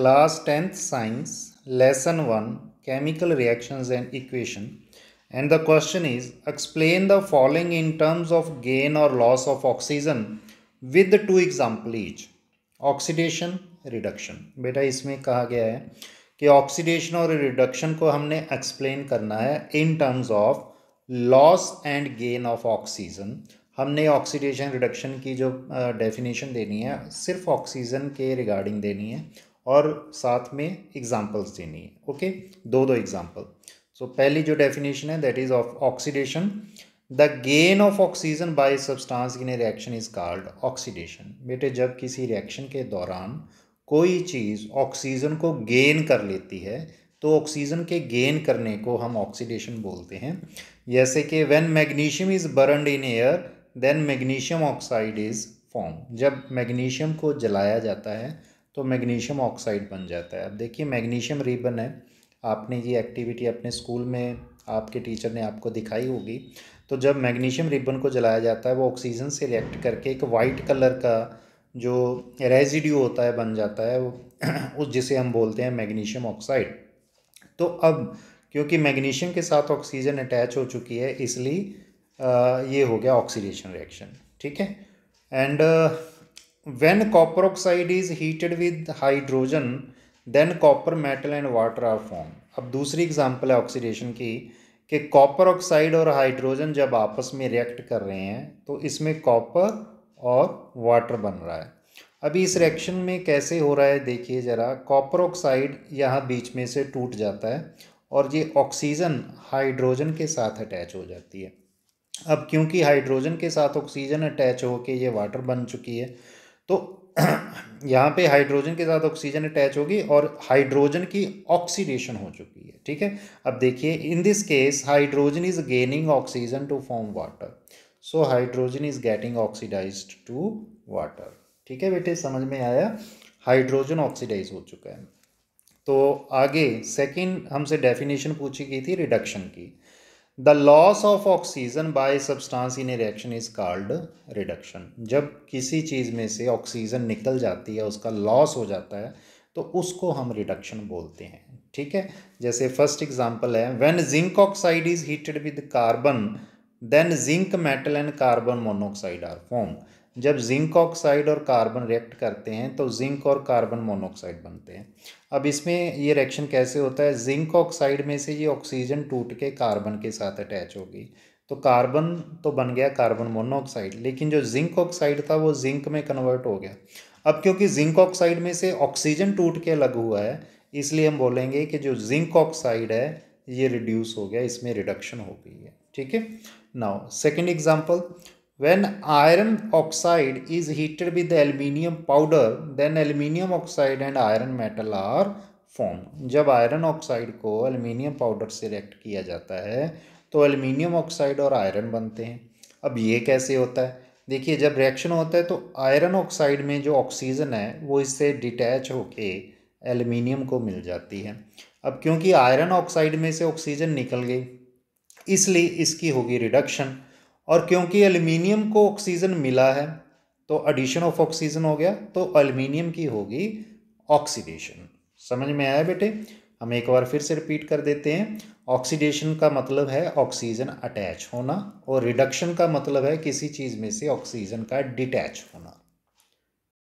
class 10th science lesson 1 chemical reactions and equation and the question is explain the following in terms of gain or loss of oxygen with two example each oxidation reduction बेटा इसमें कहा गया है कि oxidation और reduction को हमने explain करना है in terms of loss and gain of oxygen हमने ऑक्सीडेशन रिडक्शन की जो डेफिनेशन देनी है सिर्फ ऑक्सीजन के रिगार्डिंग देनी है और साथ में एग्जाम्पल्स देनी है ओके दो दो एग्जाम्पल सो पहली जो डेफिनेशन है that is of oxidation the gain of oxygen by substance in a reaction is called oxidation बेटे जब किसी रिएक्शन के दौरान कोई चीज़ ऑक्सीजन को गेन कर लेती है तो ऑक्सीजन के गेन करने को हम ऑक्सीडेशन बोलते हैं जैसे कि when magnesium is burned in air then magnesium oxide is form जब मैग्नीशियम को जलाया जाता है तो मैग्नीशियम ऑक्साइड बन जाता है अब देखिए मैग्नीशियम रिबन है आपने ये एक्टिविटी अपने स्कूल में आपके टीचर ने आपको दिखाई होगी तो जब मैग्नीशियम रिबन को जलाया जाता है वो ऑक्सीजन से रिएक्ट करके एक वाइट कलर का जो रेजिड्यू होता है बन जाता है उस जिसे हम बोलते हैं मैग्नीशियम ऑक्साइड तो अब क्योंकि मैग्नीशियम के साथ ऑक्सीजन अटैच हो चुकी है इसलिए ये हो गया ऑक्सीडेशन रिएक्शन ठीक है and when copper oxide is heated with hydrogen then copper metal and water are formed अब दूसरी एग्जांपल है ऑक्सीडेशन की कि कॉपर ऑक्साइड और हाइड्रोजन जब आपस में रिएक्ट कर रहे हैं तो इसमें कॉपर और वाटर बन रहा है अभी इस रिएक्शन में कैसे हो रहा है देखिए ज़रा कॉपर ऑक्साइड यहाँ बीच में से टूट जाता है और ये ऑक्सीजन हाइड्रोजन के साथ अटैच हो जाती है अब क्योंकि हाइड्रोजन के साथ ऑक्सीजन अटैच होके ये वाटर बन चुकी है तो यहाँ पे हाइड्रोजन के साथ ऑक्सीजन अटैच होगी और हाइड्रोजन की ऑक्सीडेशन हो चुकी है ठीक है अब देखिए in this case hydrogen is gaining oxygen to form water so hydrogen is getting oxidize to water ठीक है बेटे समझ में आया हाइड्रोजन ऑक्सीडाइज हो चुका है तो आगे सेकेंड हमसे डेफिनेशन पूछी गई थी रिडक्शन की the loss of oxygen by substance in a reaction is called reduction जब किसी चीज़ में से ऑक्सीजन निकल जाती है उसका लॉस हो जाता है तो उसको हम रिडक्शन बोलते हैं ठीक है जैसे फर्स्ट एग्जांपल है when zinc oxide is heated with carbon then zinc metal and carbon monoxide are form जब जिंक ऑक्साइड और कार्बन रिएक्ट करते हैं तो जिंक और कार्बन मोनोऑक्साइड बनते हैं अब इसमें ये रिएक्शन कैसे होता है जिंक ऑक्साइड में से ये ऑक्सीजन टूट के कार्बन के साथ अटैच होगी तो कार्बन तो बन गया कार्बन मोनोऑक्साइड लेकिन जो जिंक ऑक्साइड था वो जिंक में कन्वर्ट हो गया अब क्योंकि जिंक ऑक्साइड में से ऑक्सीजन टूट के अलग हुआ है इसलिए हम बोलेंगे कि जो जिंक ऑक्साइड है ये रिड्यूस हो गया इसमें रिडक्शन हो गई है ठीक है now second example When iron oxide is heated with the aluminium powder, then aluminium oxide and iron metal are formed. जब iron oxide को aluminium powder से react किया जाता है तो aluminium oxide और iron बनते हैं अब ये कैसे होता है देखिए जब रिएक्शन होता है तो आयरन ऑक्साइड में जो ऑक्सीजन है वो इससे डिटैच होके एल्युमिनियम को मिल जाती है अब क्योंकि आयरन ऑक्साइड में से ऑक्सीजन निकल गई इसलिए इसकी होगी रिडक्शन और क्योंकि एल्यूमिनियम को ऑक्सीजन मिला है तो एडिशन ऑफ ऑक्सीजन हो गया तो एल्यूमिनियम की होगी ऑक्सीडेशन समझ में आया बेटे हम एक बार फिर से रिपीट कर देते हैं ऑक्सीडेशन का मतलब है ऑक्सीजन अटैच होना और रिडक्शन का मतलब है किसी चीज़ में से ऑक्सीजन का डिटैच होना